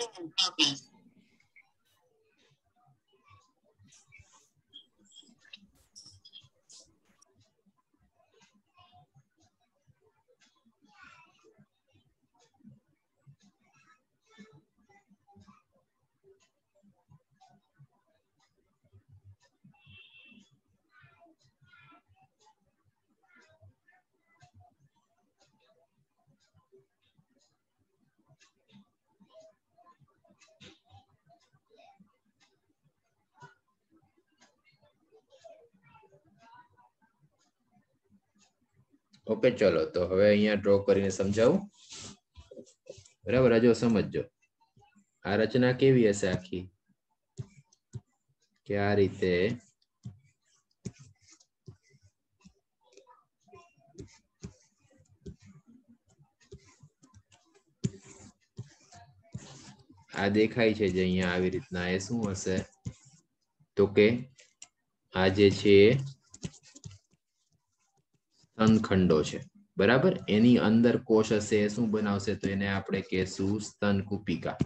learning and progress. Okay ચલો તો હવે અહીંયા ડ્રો કરીને સમજાવું બરાબર જો સમજો આ રચના કેવી હશે આખી કે આ રીતે આ દેખાય છે જે અહીંયા આવી રીતના એ શું હશે તો કે આ જે છે સ્તનખંડો છે બરાબર એની અંદર કોષ હશે શું બનાવશે તો એને આપણે કહેશું સ્તન કુપિકા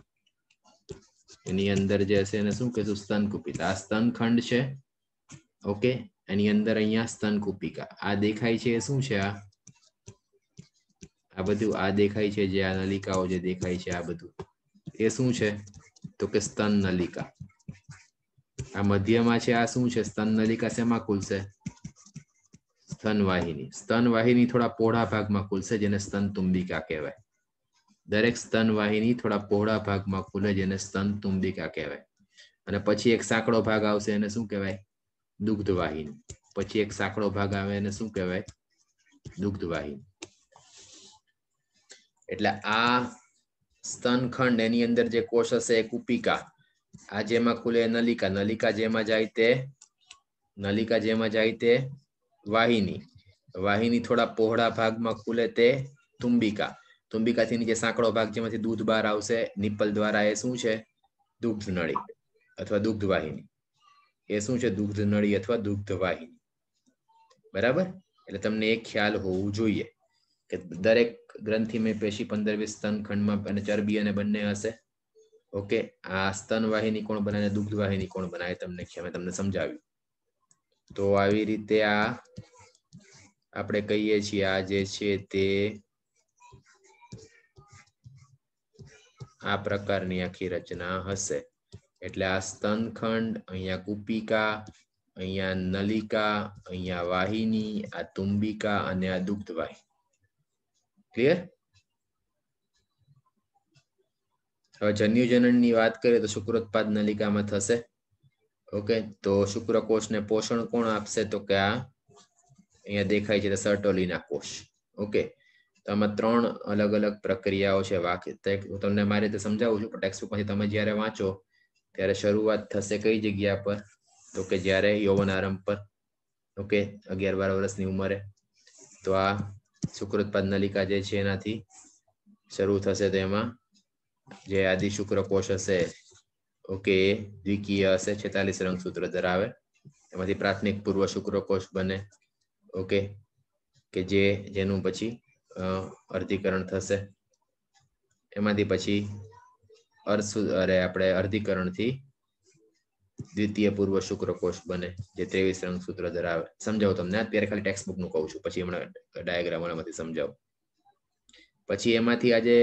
એની અંદર જે હશે એને શું કહેશું સ્તન સ્તનકુપિકા આ સ્તનખંડ છે ઓકે એની અંદર અહીંયા સ્તન કુપિકા આ દેખાય છે શું છે આ આ બધું આ દેખાય છે જે આ નલિકાઓ જે દેખાય છે આ બધું એ શું છે તો કે સ્તન નલિકા આ મધ્યમાં છે આ શું છે સ્તન નલિકા શેમાં ખુલશે સ્તનવાહિની સ્તનવાહિની થોડા પહોળા ભાગમાં ખુલશે જેને સ્તન તુંબિકા કહેવાય દરેક સ્તનવાહિની થોડા પહોળા ભાગમાં ખુલે જેને સ્તન તુંબિકા કહેવાય અને પછી એક સાંકડો ભાગ આવશે એને શું કહેવાય દુગ્ધવાહિની પછી એક સાંકડો ભાગ આવે એને શું કહેવાય દુગ્ધવાહિની એટલે આ સ્તનખંડ એની અંદર જે કોષ હશે એ કુપિકા આ જેમાં ખુલે નલિકા નલિકા જેમાં જાય તે નલિકા જેમાં જાય તે વાહિની વાહિની થોડા પહોળા ભાગમાં ખુલે તે તુંબિકા તુંબિકાથી નીચે સાંકડો ભાગ જેમાંથી દૂધ બહાર આવશે નિપલ દ્વારા એ શું છે દુગ્ધ નળી અથવા દુગ્ધ વાહિની એ શું છે દુગ્ધ નળી અથવા દુગ્ધ વાહિની બરાબર એટલે તમને એ ખ્યાલ હોવું જોઈએ કે દરેક ગ્રંથિમય પેશી પંદર વીસ સ્તન ખંડમાં અને ચરબી અને બંને હશે ઓકે આ સ્તન વાહિની કોણ બનાવે દુગ્ધ વાહિની કોણ બનાવે તમને મેં તમને સમજાવ્યું તો આવી રીતે આ આપણે કહીએ છીએ આ જે છે તે આ પ્રકારની આખી રચના હશે એટલે આ સ્તનખંડ અહીંયા કુપિકા અહીંયા નલિકા અહીંયા વાહિની આ તુંબિકા અને આ દુગ્ધવાહી ક્લિયર હવે જન્યુજનનની વાત કરીએ તો શુક્રોત્પાદ નલિકામાં થશે ઓકે તો શુક્રકોષને પોષણ કોણ આપશે તો કે આ અહીંયા દેખાય છે સર્ટોલીના કોષ ઓકે તો આમાં ત્રણ અલગ અલગ પ્રક્રિયાઓ છે વાક્ય હું તમને મારી રીતે સમજાવું છું પણ ટેક્સ્ટબુક માંથી તમે જ્યારે વાંચો ત્યારે શરૂઆત થશે કઈ જગ્યા પર તો કે જ્યારે યૌવન આરંભ પર ઓકે અગિયાર બાર વર્ષની ઉંમરે તો આ શુક્રોત્પાદ નલિકા જે છે એનાથી શરૂ થશે તો એમાં જે આદિ શુક્ર કોષ હશે ઓકે દ્વિકીય હશે છેતાલીસ સૂત્ર ધરાવે એમાંથી પ્રાથમિક પૂર્વ શુક્રકોષ બને ઓકે કે જે જેનું પછી અર્ધીકરણ થશે એમાંથી પછી અર્ધ અરે આપણે અર્ધીકરણથી દ્વિતીય પૂર્વ શુક્રકોષ બને જે ત્રેવીસ સૂત્ર ધરાવે સમજાવું તમને અત્યારે ખાલી ટેક્સ્ટ નું કહું છું પછી હમણાં ડાયાગ્રામ એમાંથી સમજાવું પછી એમાંથી આજે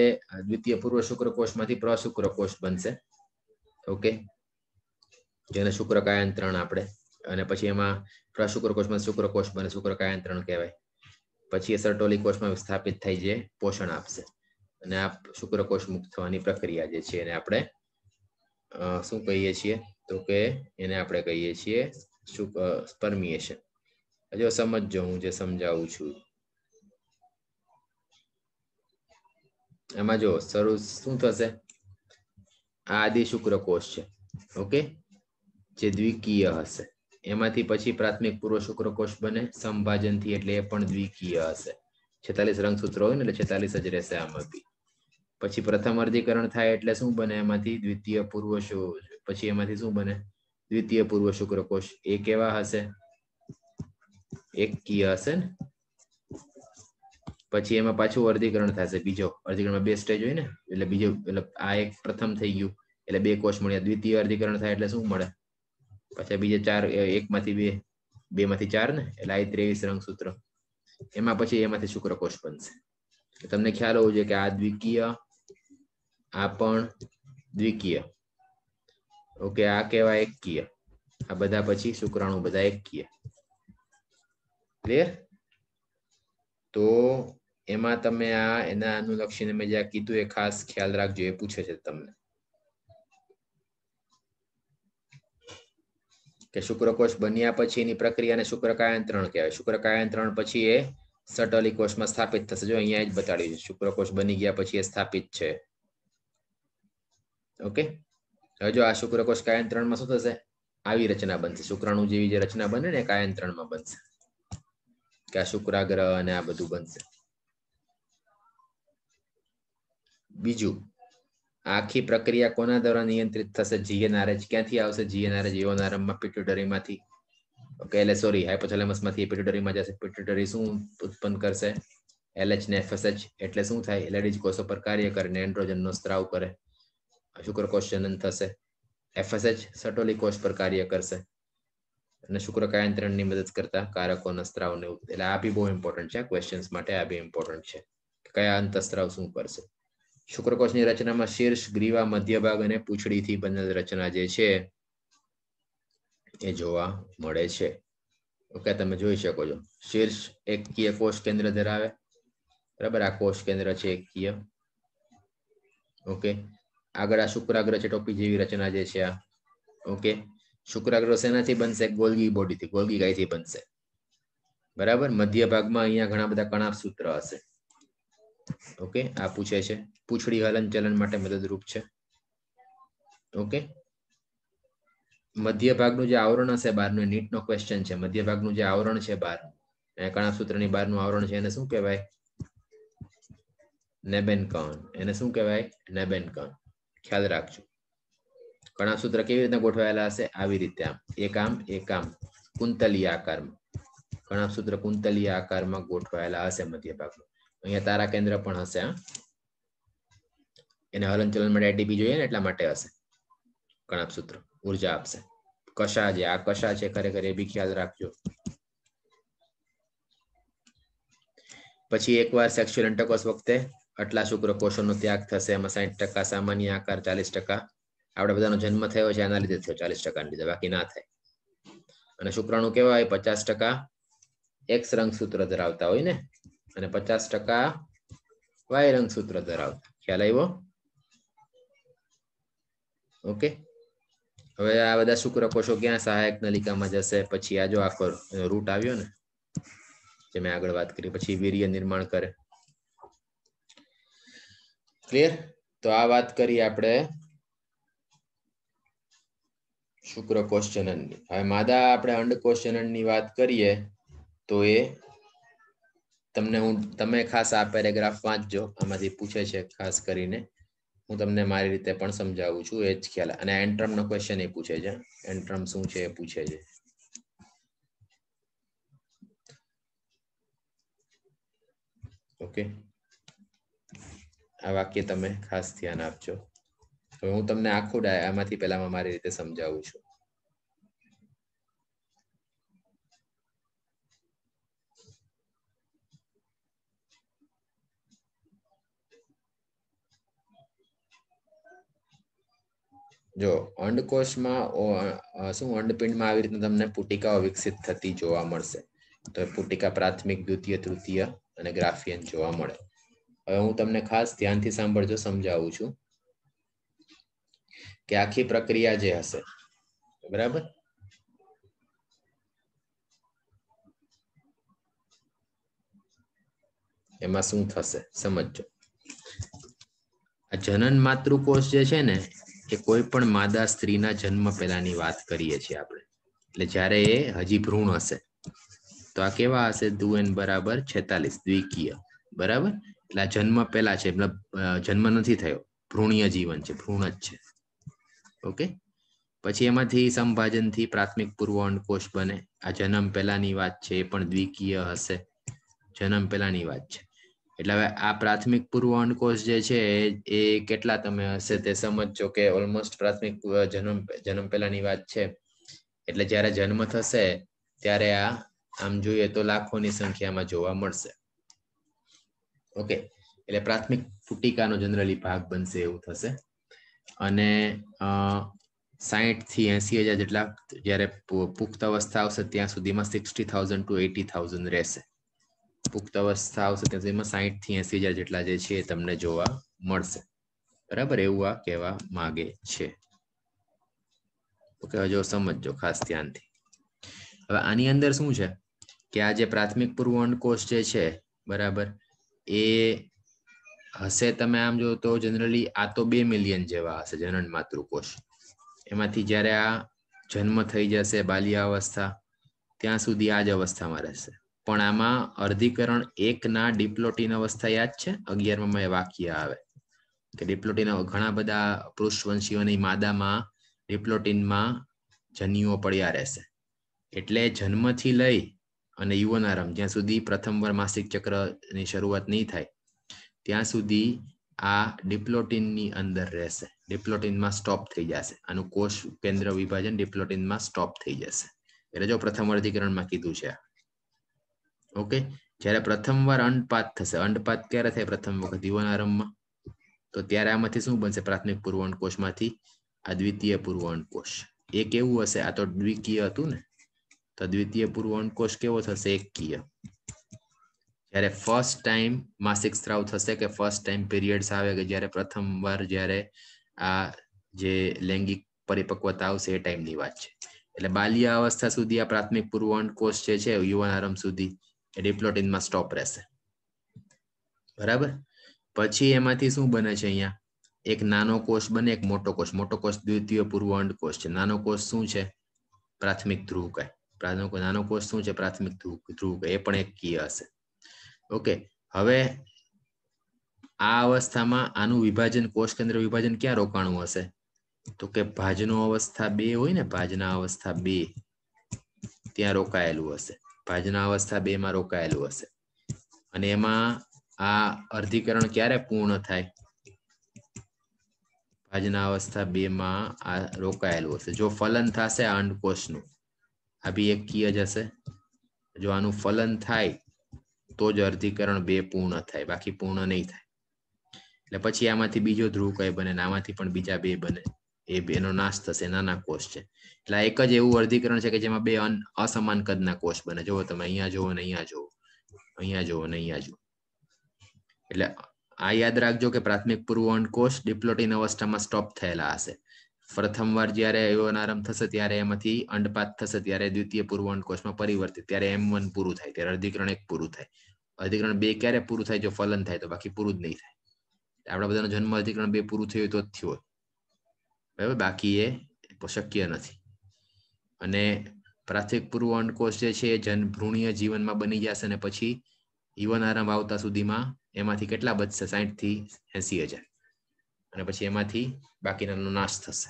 દ્વિતીય પૂર્વ શુક્રકોષમાંથી પ્રશુક્રકોષ બનશે ઓકે જેને શુક્રકાયન ત્રણ આપણે અને પછી એમાં પ્રશુક્રકોષમાં શુક્રકોષ બને શુક્રકાયન ત્રણ કહેવાય પછી એ સરટોલી કોષમાં વિસ્થાપિત થઈ જે પોષણ આપશે અને આ શુક્રકોષ મુક્ત થવાની પ્રક્રિયા જે છે એને આપણે શું કહીએ છીએ તો કે એને આપણે કહીએ છીએ સ્પર્મિએશન હજુ સમજો હું જે સમજાવું છું એમાં જો શરૂ શું થશે આદિ શુક્રકોષ છે ઓકે જે દ્વિકીય હશે એમાંથી પછી પ્રાથમિક પૂર્વ શુક્રકોષ બને સંભાજનથી એટલે એ પણ દ્વિકીય હશે છેતાલીસ રંગસૂત્રો હોય ને એટલે છેતાલીસ જ રહેશે આમાં બી પછી પ્રથમ અર્ધીકરણ થાય એટલે શું બને એમાંથી દ્વિતીય પૂર્વ પછી એમાંથી શું બને દ્વિતીય પૂર્વ શુક્રકોષ એ કેવા હશે એકકીય હશે ને પછી એમાં પાછું અર્ધીકરણ થશે બીજો અર્ધીકરણમાં બે સ્ટેજ હોય ને એટલે બીજો એટલે આ એક પ્રથમ થઈ ગયું એટલે બે કોષ મળ્યા દ્વિતીય અર્ધીકરણ થાય એટલે શું મળે પછી બીજે ચાર એકમાંથી બે બે માંથી ચાર ને એટલે આ ત્રેવીસ રંગસૂત્ર એમાં પછી એમાંથી શુક્ર કોષ બનશે તમને ખ્યાલ હોવો જોઈએ કે આ દ્વિકીય આ પણ દ્વિકીય ઓકે આ કેવા એકકીય આ બધા પછી શુક્રાણુ બધા એકકીય ક્લિયર તો એમાં તમે આ એના અનુલક્ષીને મેં જ્યાં કીધું એ ખાસ ખ્યાલ રાખજો એ પૂછે છે તમને કે શુક્રકોષ બન્યા પછીની પ્રક્રિયાને શુક્રકાયાંત્રણ કહેવાય શુક્રકાયાંત્રણ પછી એ સટલી કોષમાં સ્થાપિત થશે જો અહીંયા જ બતાડ્યું છે શુક્રકોષ બની ગયા પછી એ સ્થાપિત છે ઓકે હવે જો આ શુક્રકોષ કાયાંત્રણમાં શું થશે આવી રચના બનશે શુક્રાણુ જેવી જે રચના બને ને કાયાંત્રણમાં બનશે કે આ શુક્રાગ્રહ અને આ બધું બનશે બીજું આખી પ્રક્રિયા કોના દ્વારા નિયંત્રિત થશે જીએનઆરએચ ક્યાંથી આવશે જીએનઆરએચ એઓનારમમાં પિટ્યુટરીમાંથી ઓકે એટલે સોરી હાઇપોથેલેમસમાંથી પિટ્યુટરીમાં જશે પિટ્યુટરી શું ઉત્પન્ન કરશે એલએચ ને એફએસએચ એટલે શું થાય એલએડીજ કોષો પર કાર્ય કરે ને એન્ડ્રોજનનો સ્ત્રાવ કરે શુક્રકોષ જનન થશે એફએસએચ સટોલી કોષ પર કાર્ય કરશે અને શુક્રકાયંત્રણની મદદ કરતા કારકોના સ્ત્રાવને એટલે આ બી બહુ ઇમ્પોર્ટન્ટ છે ક્વેશ્ચન્સ માટે આ બી ઇમ્પોર્ટન્ટ છે કયા અંતસ્ત્રાવ શું કરશે શુક્રકોષની રચનામાં શીર્ષ ગ્રીવા મધ્યભાગ અને પૂંછડીથી બનેલ રચના જે છે એ જોવા મળે છે ઓકે તમે જોઈ શકો છો શીર્ષ એકકીય કોષ કેન્દ્ર ધરાવે બરાબર આ કોષ કેન્દ્ર છે એકકીય ઓકે આગળ આ શુક્રાગ્ર છે ટોપી જેવી રચના જે છે આ ઓકે શુક્રાગ્ર શેનાથી બનશે ગોલગી બોડીથી ગોલગી ગાયથી બનશે બરાબર મધ્ય ભાગમાં અહીંયા ઘણા બધા કણાપ સૂત્ર હશે ઓકે આ પૂછે છે પૂંછડી હલન ચલન માટે મદદરૂપ છે ઓકે મધ્ય ભાગનું જે આવરણ હશે બહારનું નીટનો ક્વેશ્ચન છે મધ્ય ભાગનું જે આવરણ છે બહાર કણા સૂત્રની બહારનું આવરણ છે એને શું કહેવાય નેબેનકોન એને શું કહેવાય નેબેનકોન ખ્યાલ રાખજો કણા સૂત્ર કેવી રીતે ગોઠવાયેલા હશે આવી રીતે આમ એક આમ એક આમ કુંતલી આકારમાં કણા સૂત્ર કુંતલી આકારમાં ગોઠવાયેલા હશે મધ્ય ભાગમાં અહીંયા તારા કેન્દ્ર પણ હશે હા એને હલનચલન માટે એટીપી જોઈએ ને એટલા માટે હશે કણાપ સૂત્ર ઉર્જા આપશે કશા જે આ કશા છે ખરેખર એ બી ખ્યાલ રાખજો પછી એકવાર સેક્સ્યુઅલ એન્ટરકોર્સ વખતે આટલા શુક્ર શુક્રકોષોનો ત્યાગ થશે એમાં સાઈઠ ટકા સામાન્ય આકાર ચાલીસ ટકા આપણે બધાનો જન્મ થયો છે એના લીધે થયો ચાલીસ ટકાના લીધે બાકી ના થાય અને શુક્રાણુ કેવા હોય પચાસ ટકા એક રંગ સૂત્ર ધરાવતા હોય ને અને પચાસ ટકા વાય રંગ સૂત્ર ધરાવતા ખ્યાલ આવ્યો ઓકે હવે આ બધા શુક્રકોષો ક્યાં સહાયક નલિકામાં જશે પછી આ જો આખો રૂટ આવ્યો ને જે મેં આગળ વાત કરી પછી વીર્ય નિર્માણ કરે ક્લિયર તો આ વાત કરી આપણે શુક્રકોષ જનનની હવે માદા આપણે અંડકોષ જનનની વાત કરીએ તો એ તમને હું તમે ખાસ આ પેરેગ્રાફ વાંચજો આમાંથી પૂછે છે ખાસ કરીને હું તમને મારી રીતે પણ સમજાવું છું એ જ ખ્યાલ અને એન્ટ્રમનો ક્વેશ્ચન એ પૂછે છે એન્ટ્રમ શું છે એ પૂછે છે ઓકે આ વાક્ય તમે ખાસ ધ્યાન આપજો હવે હું તમને આખું આમાંથી પહેલામાં મારી રીતે સમજાવું છું જો અંડકોષમાં શું અંડપિંડમાં આવી રીતે તમને પુટિકાઓ વિકસિત થતી જોવા મળશે તો પુટિકા પ્રાથમિક દ્વિતીય તૃતીય અને ગ્રાફિયન જોવા મળે હવે હું તમને ખાસ ધ્યાનથી સાંભળજો સમજાવું છું કે આખી પ્રક્રિયા જે હશે બરાબર એમાં શું થશે સમજો આ જનન માતૃકોષ જે છે ને કે કોઈ પણ માદા સ્ત્રીના જન્મ પહેલાની વાત કરીએ છીએ આપણે એટલે જ્યારે એ હજી ભ્રૂણ હશે તો આ કેવા હશે દુ એન બરાબર છેતાલીસ દ્વિકીય બરાબર એટલે આ જન્મ પહેલા છે મતલબ જન્મ નથી થયો ભ્રૂણીય જીવન છે ભ્રૂણ જ છે ઓકે પછી એમાંથી સંભાજનથી પ્રાથમિક પૂર્વ અંડકોષ બને આ જન્મ પહેલાની વાત છે એ પણ દ્વિકીય હશે જન્મ પહેલાની વાત છે એટલે હવે આ પ્રાથમિક પૂર્વ અંડકોષ જે છે એ કેટલા તમે હશે તે સમજજો કે ઓલમોસ્ટ પ્રાથમિક જન્મ જન્મ પહેલાની વાત છે એટલે જ્યારે જન્મ થશે ત્યારે આ આમ જોઈએ તો લાખોની સંખ્યામાં જોવા મળશે ઓકે એટલે પ્રાથમિક ફૂટિકાનો જનરલી ભાગ બનશે એવું થશે અને સાહીઠ થી એસી હજાર જેટલા જ્યારે પુખ્ત અવસ્થા આવશે ત્યાં સુધીમાં sixty thousand to eighty thousand રહેશે પુખ્ત અવસ્થા આવશે ત્યાં સુધીમાં સાહીઠ થી એસી હજાર જેટલા જે છે તમને જોવા મળશે બરાબર એવું આ કહેવા માંગે છે ઓકે જો સમજો ખાસ ધ્યાનથી હવે આની અંદર શું છે કે આ જે પ્રાથમિક પૂર્વ અંડકોષ જે છે બરાબર એ હશે તમે આમ જો તો જનરલી આ તો બે મિલિયન જેવા હશે જનન માતૃકોષ એમાંથી જ્યારે આ જન્મ થઈ જશે અવસ્થા ત્યાં સુધી આ જ અવસ્થામાં રહેશે પણ આમાં અર્ધીકરણ એકના ડિપ્લોટીન અવસ્થા યાદ છે અગિયારમાં એ વાક્ય આવે કે ડિપ્લોટીન ઘણા બધા પૃષ્ઠવંશીઓની માદામાં ડિપ્લોટીનમાં જન્યુઓ પડ્યા રહેશે એટલે જન્મથી લઈ અને યુવનારમ જ્યાં સુધી પ્રથમ વાર માસિક ચક્રની શરૂઆત નહીં થાય ત્યાં સુધી આ ડિપ્લોટીનની અંદર રહેશે ડિપ્લોટીનમાં સ્ટોપ થઈ જશે આનું કોષ કેન્દ્ર વિભાજન ડિપ્લોટીનમાં સ્ટોપ થઈ જશે એટલે જો પ્રથમ વર્ગીકરણમાં કીધું છે આ ઓકે જ્યારે પ્રથમવાર અંડપાત થશે અંડપાત ક્યારે થાય પ્રથમ વખત યુવાનારંભમાં તો ત્યારે આમાંથી શું બનશે પ્રાથમિક પૂર્વ અંડકોષમાંથી આ દ્વિતીય પૂર્વ અંડકોષ એ કેવું હશે આ તો દ્વિકીય હતું ને તો દ્વિતીય પૂર્વ અંડકોષ કેવો થશે એકકીય જ્યારે ફર્સ્ટ ટાઈમ માસિક સ્ત્રાવ થશે કે ફર્સ્ટ ટાઈમ પીરિયડ્સ આવે કે જ્યારે પ્રથમવાર જ્યારે આ જે લૈંગિક પરિપક્વતા આવશે એ ટાઈમની વાત છે એટલે બાલ્ય અવસ્થા સુધી આ પ્રાથમિક પૂર્વ અંડકોષ જે છે યુવાન આરંભ સુધી એ ડિપ્લોટિનમાં સ્ટોપ રહેશે બરાબર પછી એમાંથી શું બને છે અહીંયા એક નાનો કોષ બને એક મોટો કોષ મોટો કોષ દ્વિતીય પૂર્વ કોષ છે નાનો કોષ શું છે પ્રાથમિક ધ્રુવ કહે નાનો કોષ શું છે પ્રાથમિક ધ્રુવ કહે એ પણ એક કી હશે ઓકે હવે આ અવસ્થામાં આનું વિભાજન કોષ કેન્દ્ર વિભાજન ક્યાં રોકાણું હશે તો કે ભાજનો અવસ્થા બે હોય ને ભાજના અવસ્થા બે ત્યાં રોકાયેલું હશે ભાજના અવસ્થા બે માં રોકાયેલું હશે અને એમાં આ અર્ધીકરણ ક્યારે પૂર્ણ થાય ભાજના અવસ્થા બે માં આ રોકાયેલું હશે જો ફલન થશે આ અંડકોષનું આ બી એક કીય જ હશે જો આનું ફલન થાય તો જ અર્ધીકરણ બે પૂર્ણ થાય બાકી પૂર્ણ નહીં થાય એટલે પછી આમાંથી બીજો ધ્રુવ કઈ બને આમાંથી પણ બીજા બે બને એ બેનો નાશ થશે નાના કોષ છે એટલે એક જ એવું વર્ગીકરણ છે કે જેમાં બે અસમાન કદના કોષ બને જુઓ તમે અહીંયા જુઓ ને અહીંયા જુઓ અહીંયા જુઓ ને અહીંયા જુઓ એટલે આ યાદ રાખજો કે પ્રાથમિક પૂર્વવંડ કોષ ડિપ્લોટીન અવસ્થામાં સ્ટોપ થયેલા હશે પ્રથમવાર જ્યારે અયોનારંભ થશે ત્યારે એમાંથી અંડપાત થશે ત્યારે દ્વિતીય પૂર્વવંડ કોષમાં પરિવર્તિત ત્યારે એમ વન પૂરું થાય ત્યારે અર્ધિકરણ એક પૂરું થાય અર્ધિકરણ બે ક્યારે પૂરું થાય જો ફલન થાય તો બાકી પૂરું જ નહીં થાય આપણા બધાનો જન્મ અર્ધિકરણ બે પૂરું થયું તો જ થયો બરાબર બાકી એ શક્ય નથી અને પ્રાથમિક પૂર્વ અંડકોષ જે છે એ જનભ્રૂણીય જીવનમાં બની જશે અને પછી યુવાન આરંભ આવતા સુધીમાં એમાંથી કેટલા બચશે સાહીઠ થી એસી હજાર અને પછી એમાંથી બાકીનાનો નાશ થશે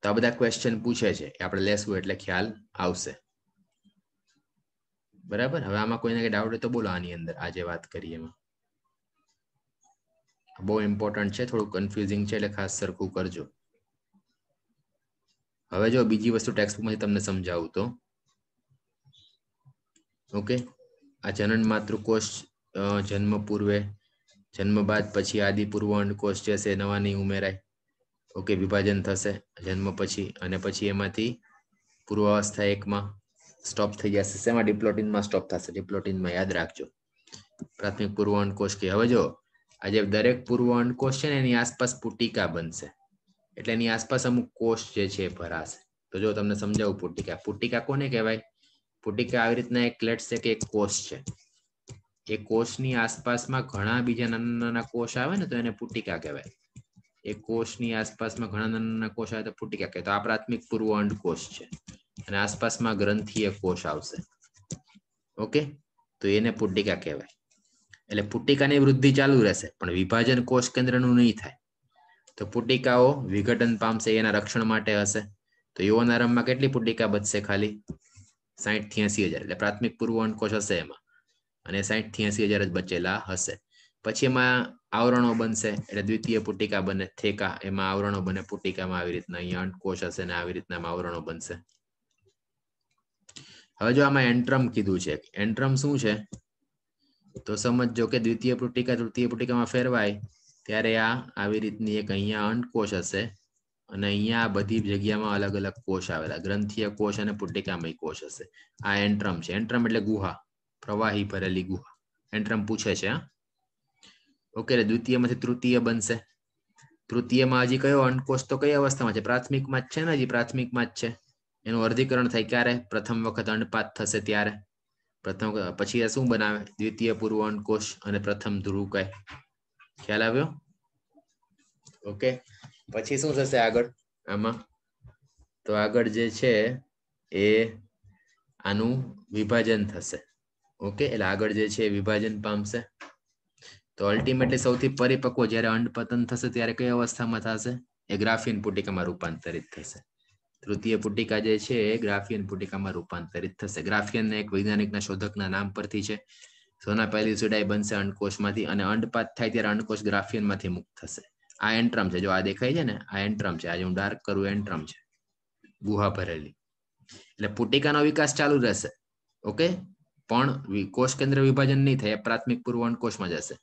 તો આ બધા ક્વેશ્ચન પૂછે છે એ આપણે લેશું એટલે ખ્યાલ આવશે બરાબર હવે આમાં કોઈને કંઈ ડાઉટ હોય તો બોલો આની અંદર આજે વાત કરીએ એમાં બહુ ઇમ્પોર્ટન્ટ છે થોડું કન્ફ્યુઝિંગ છે એટલે ખાસ સરખું કરજો હવે જો બીજી વસ્તુ ટેક્સ્ટબુકમાંથી તમને સમજાવું તો ઓકે આ જનન માતૃકોષ જન્મ પૂર્વે જન્મ બાદ પછી આદિ પૂર્વ અંડકોષ જે છે નવા નહીં ઉમેરાય ઓકે વિભાજન થશે જન્મ પછી અને પછી એમાંથી પૂર્વાવસ્થા એકમાં સ્ટોપ થઈ જશે શેમાં ડિપ્લોટિનમાં સ્ટોપ થશે ડિપ્લોટિનમાં યાદ રાખજો પ્રાથમિક પૂર્વ અંડકોષ કે હવે જો આજે દરેક પૂર્વ અંડકોષ છે ને એની આસપાસ પુટિકા બનશે એટલે એની આસપાસ અમુક કોષ જે છે ભરાશે તો જો તમને સમજાવું પુટિકા પુટિકા કોને કહેવાય પુટિકા આવી રીતના એક લેટ છે કે એક કોષ છે એ કોષની આસપાસમાં ઘણા બીજા નાના નાના કોષ આવે ને તો એને પુટિકા કહેવાય એ કોષની આસપાસમાં ઘણા નાના નાના કોષ આવે તો પુટિકા કહેવાય તો આ પ્રાથમિક પૂર્વ અંડ કોષ છે અને આસપાસમાં ગ્રંથિય કોષ આવશે ઓકે તો એને પુટિકા કહેવાય એટલે પુટિકાની વૃદ્ધિ ચાલુ રહેશે પણ વિભાજન કોષ કેન્દ્રનું નહીં થાય તો પુટિકાઓ વિઘટન પામશે એના રક્ષણ માટે હશે તો આરંભમાં કેટલી પુટિકા બચશે ખાલી સાહીઠ થી એસી હજાર એટલે પ્રાથમિક પૂર્વ અંકોશ હશે એમાં અને સાહીઠ થી હજાર જ બચેલા હશે પછી એમાં આવરણો બનશે એટલે દ્વિતીય પુટિકા બને થેકા એમાં આવરણો બને પુટિકામાં આવી રીતના અહીંયા અંકોશ હશે ને આવી રીતના આવરણો બનશે હવે જો આમાં એન્ટ્રમ કીધું છે એન્ટ્રમ શું છે તો સમજો કે દ્વિતીય પુટિકા તૃતીય પુટિકામાં ફેરવાય ત્યારે આ આવી રીતની એક અહીંયા અંડકોશ હશે અને અહીંયા આ બધી જગ્યામાં અલગ અલગ કોષ આવેલા ગ્રંથિય કોષ અને પુટિકામય કોષ હશે આ એન્ટ્રમ છે એન્ટ્રમ એટલે ગુહા પ્રવાહી ભરેલી ગુહા એન્ટ્રમ પૂછે છે ઓકે દ્વિતીયમાંથી તૃતીય બનશે તૃતીયમાં હજી કયો અંડકોષ તો કઈ અવસ્થામાં છે પ્રાથમિકમાં જ છે ને હજી પ્રાથમિકમાં જ છે એનું અર્ધીકરણ થાય ક્યારે પ્રથમ વખત અંડપાત થશે ત્યારે પ્રથમ પછી શું બનાવે દ્વિતીય પૂર્વ અંડકોષ અને પ્રથમ ધ્રુવ કહે ખ્યાલ આવ્યો ઓકે પછી શું થશે આગળ આમાં તો આગળ જે છે એ આનું વિભાજન થશે ઓકે એટલે આગળ જે છે વિભાજન પામશે તો અલ્ટિમેટલી સૌથી પરિપક્વ જ્યારે અંડપતન થશે ત્યારે કઈ અવસ્થામાં થશે એ ગ્રાફિયન પુટિકામાં રૂપાંતરિત થશે તૃતીય પુટિકા જે છે એ ગ્રાફિયન પુટિકામાં રૂપાંતરિત થશે ગ્રાફિયન એક વૈજ્ઞાનિક શોધકના નામ પરથી છે સોના પહેલી સુડાઈ બનશે અંડકોશમાંથી અને અંડપાત થાય ત્યારે અંડકોશ ગ્રાફિયનમાંથી મુક્ત થશે આ એન્ટ્રમ છે જો આ દેખાય છે ને આ એન્ટ્રમ છે આજે હું ડાર્ક કરું એન્ટ્રમ છે ગુહા ભરેલી એટલે પુટિકાનો વિકાસ ચાલુ રહેશે ઓકે પણ કોષ કેન્દ્ર વિભાજન નહીં થાય પ્રાથમિક પૂર્વ અંડકોશમાં જશે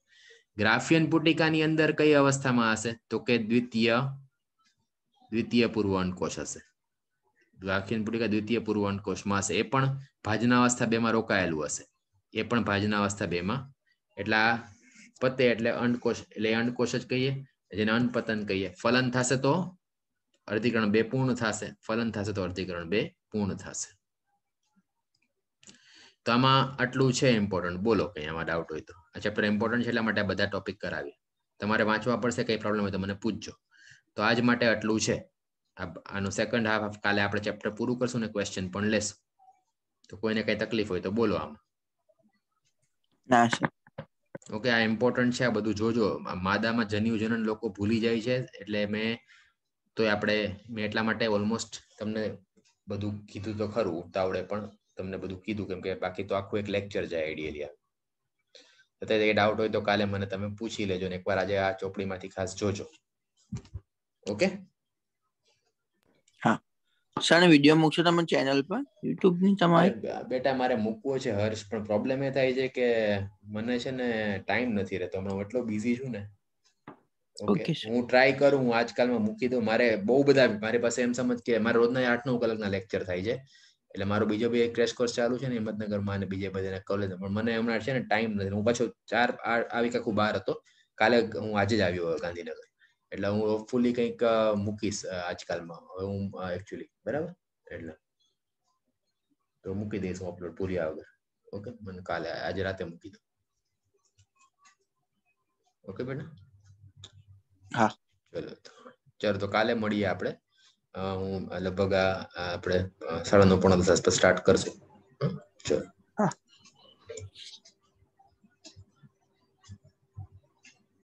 ગ્રાફિયન પુટિકાની અંદર કઈ અવસ્થામાં હશે તો કે દ્વિતીય દ્વિતીય પૂર્વ અંડકોશ હશે ગ્રાફિયન પુટિકા દ્વિતીય પૂર્વ અંડકોશમાં હશે એ પણ ભાજના અવસ્થા બેમાં રોકાયેલું હશે એ પણ ભાજના અવસ્થા બેમાં એટલે આ પતે એટલે અંડકોષ એટલે અંડકોષ જ કહીએ જેને અનપતન કહીએ ફલન થશે તો અર્ધીકરણ બે પૂર્ણ થશે ફલન થશે તો અર્ધીકરણ બે પૂર્ણ થશે તો આમાં આટલું છે ઇમ્પોર્ટન્ટ બોલો કંઈ આમાં ડાઉટ હોય તો આ ચેપ્ટર ઇમ્પોર્ટન્ટ છે એટલા માટે બધા ટોપિક કરાવી તમારે વાંચવા પડશે કઈ પ્રોબ્લેમ હોય તો મને પૂછજો તો આજ માટે આટલું છે આનું સેકન્ડ હાફ કાલે આપણે ચેપ્ટર પૂરું કરશું ને ક્વેશ્ચન પણ લેશું તો કોઈને કઈ તકલીફ હોય તો બોલો આમાં ના છે ઓકે આ ઇમ્પોર્ટન્ટ છે આ બધું જોજો માદામાં જન્યુ જનન લોકો ભૂલી જાય છે એટલે મેં તો આપણે મેં એટલા માટે ઓલમોસ્ટ તમને બધું કીધું તો ખરું ઉતાવળે પણ તમને બધું કીધું કેમ કે બાકી તો આખું એક લેક્ચર જાય આઈડિયલી અત્યારે એ ડાઉટ હોય તો કાલે મને તમે પૂછી લેજો ને એકવાર આજે આ ચોપડીમાંથી ખાસ જોજો ઓકે શાને વિડીયો મૂકશો તમે ચેનલ પર યુટ્યુબ ની તમારી બેટા મારે મૂકવો છે હર્ષ પણ પ્રોબ્લેમ એ થાય છે કે મને છે ને ટાઈમ નથી રહેતો હમણાં એટલો બિઝી છું ને ઓકે હું ટ્રાય કરું હું આજકાલમાં મૂકી દઉં મારે બહુ બધા મારી પાસે એમ સમજ કે મારા રોજના આઠ નવ કલાકના લેક્ચર થાય છે એટલે મારો બીજો બી એક ક્રેશ કોર્સ ચાલુ છે ને હિંમતનગરમાં અને બીજે બધા કોલેજ પણ મને હમણાં છે ને ટાઈમ નથી હું પાછો ચાર આવી આખું બહાર હતો કાલે હું આજે જ આવ્યો ગાંધીનગર એટલે હું ફૂલી કંઈક મૂકીશ આજકાલમાં હવે હું એકચ્યુઅલી બરાબર એટલે તો મૂકી દઈશ હું અપલોડ પૂરી આગળ ઓકે મને કાલે આજે રાતે મૂકી દઉં ઓકે બેટા હા ચલો ચાલો તો કાલે મળીએ આપણે હું લગભગ આપણે સાડા નો પોણા દસ આસપાસ સ્ટાર્ટ કરશું ચલો